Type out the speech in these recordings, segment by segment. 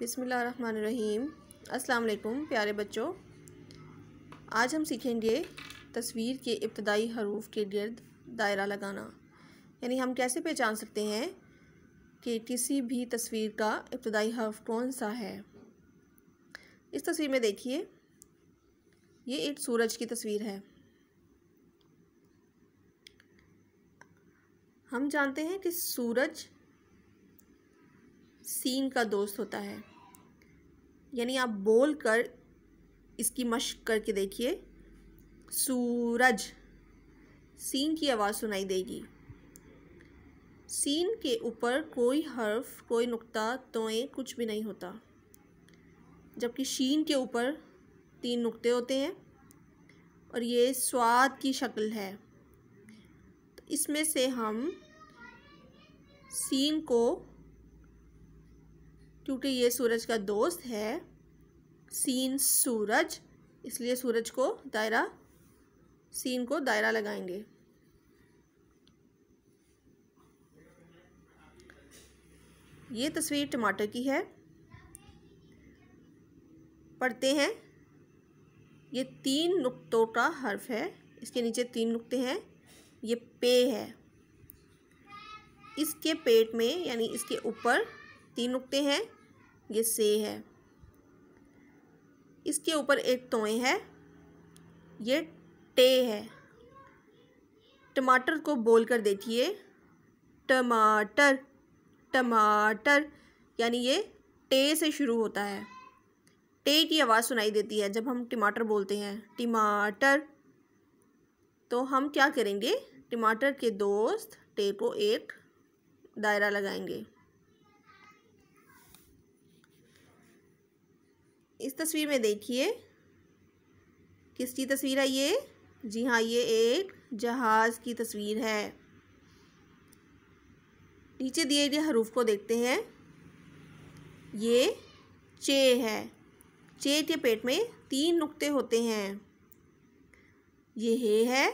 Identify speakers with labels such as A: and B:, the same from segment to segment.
A: बिसमीम अस्सलाम प्यारे बच्चों आज हम सीखेंगे तस्वीर के इब्तदाई हरूफ के गिर्द दायरा लगाना यानी हम कैसे पहचान सकते हैं कि किसी भी तस्वीर का इब्तदाई हरफ़ कौन सा है इस तस्वीर में देखिए ये एक सूरज की तस्वीर है हम जानते हैं कि सूरज सीन का दोस्त होता है यानी आप बोल कर इसकी मश्क करके देखिए सूरज सीन की आवाज़ सुनाई देगी सीन के ऊपर कोई हर्फ कोई नुक्ता तोएँ कुछ भी नहीं होता जबकि शीन के ऊपर तीन नुक्ते होते हैं और ये स्वाद की शक्ल है तो इसमें से हम सीन को क्योंकि ये सूरज का दोस्त है सीन सूरज इसलिए सूरज को दायरा सीन को दायरा लगाएंगे ये तस्वीर टमाटर की है पढ़ते हैं ये तीन नुक्तों का हर्फ है इसके नीचे तीन नुक्ते हैं ये पे है इसके पेट में यानी इसके ऊपर तीन नुक्ते हैं ये से है इसके ऊपर एक तोए है ये टे है टमाटर को बोल कर देखिए टमाटर टमाटर यानी ये टे से शुरू होता है टे की आवाज़ सुनाई देती है जब हम टमाटर बोलते हैं टमाटर तो हम क्या करेंगे टमाटर के दोस्त टे को एक दायरा लगाएंगे इस तस्वीर में देखिए किसकी तस्वीर है ये जी हाँ ये एक जहाज़ की तस्वीर है नीचे दिए गए हरूफ को देखते हैं ये चे है चे के पेट में तीन नुक्ते होते हैं ये हे है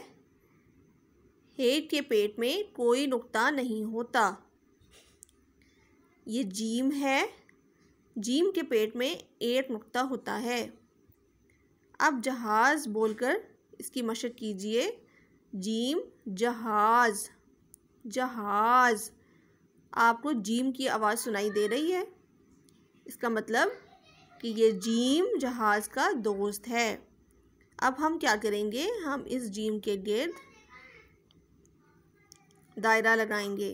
A: हे के पेट में कोई नुक्ता नहीं होता ये जीम है जीम के पेट में एक नुकता होता है अब जहाज बोलकर इसकी मशक कीजिए जीम जहाज जहाज आपको जीम की आवाज़ सुनाई दे रही है इसका मतलब कि ये जीम जहाज का दोस्त है अब हम क्या करेंगे हम इस जीम के गर्द दायरा लगाएंगे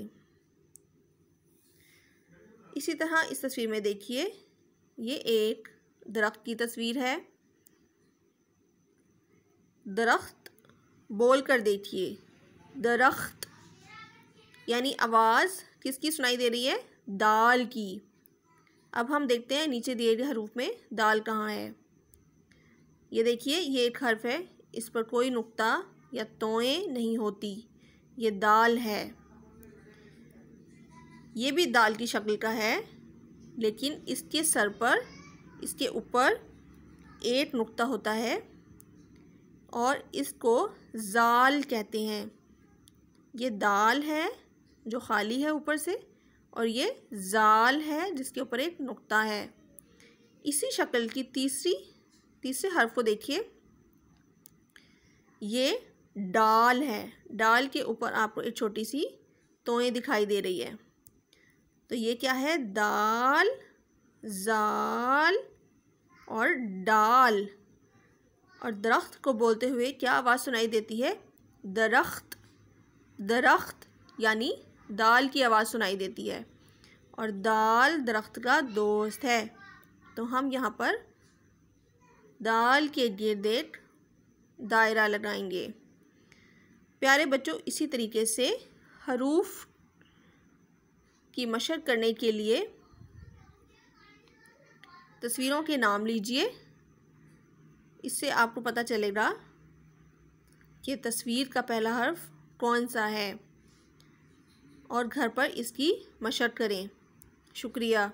A: इसी तरह इस तस्वीर में देखिए ये एक दरख्त की तस्वीर है दरख्त बोल कर देखिए दरख्त यानी आवाज़ किसकी सुनाई दे रही है दाल की अब हम देखते हैं नीचे दिए गए हरूफ में दाल कहाँ है ये देखिए ये एक हर्फ है इस पर कोई नुक्ता या तोएँ नहीं होती ये दाल है ये भी दाल की शक्ल का है लेकिन इसके सर पर इसके ऊपर एक नुक्ता होता है और इसको जाल कहते हैं ये दाल है जो खाली है ऊपर से और ये जाल है जिसके ऊपर एक नुक्ता है इसी शक्ल की तीसरी तीसरे हर्फ को देखिए ये डाल है डाल के ऊपर आपको एक छोटी सी तोएँ दिखाई दे रही है तो ये क्या है दाल जाल और डाल और दरख्त को बोलते हुए क्या आवाज़ सुनाई देती है दरख्त दरख्त यानी दाल की आवाज़ सुनाई देती है और दाल दरख्त का दोस्त है तो हम यहाँ पर दाल के गिरद दायरा लगाएंगे प्यारे बच्चों इसी तरीके से हरूफ की मशर करने के लिए तस्वीरों के नाम लीजिए इससे आपको पता चलेगा कि तस्वीर का पहला हर्फ कौन सा है और घर पर इसकी मशक करें शुक्रिया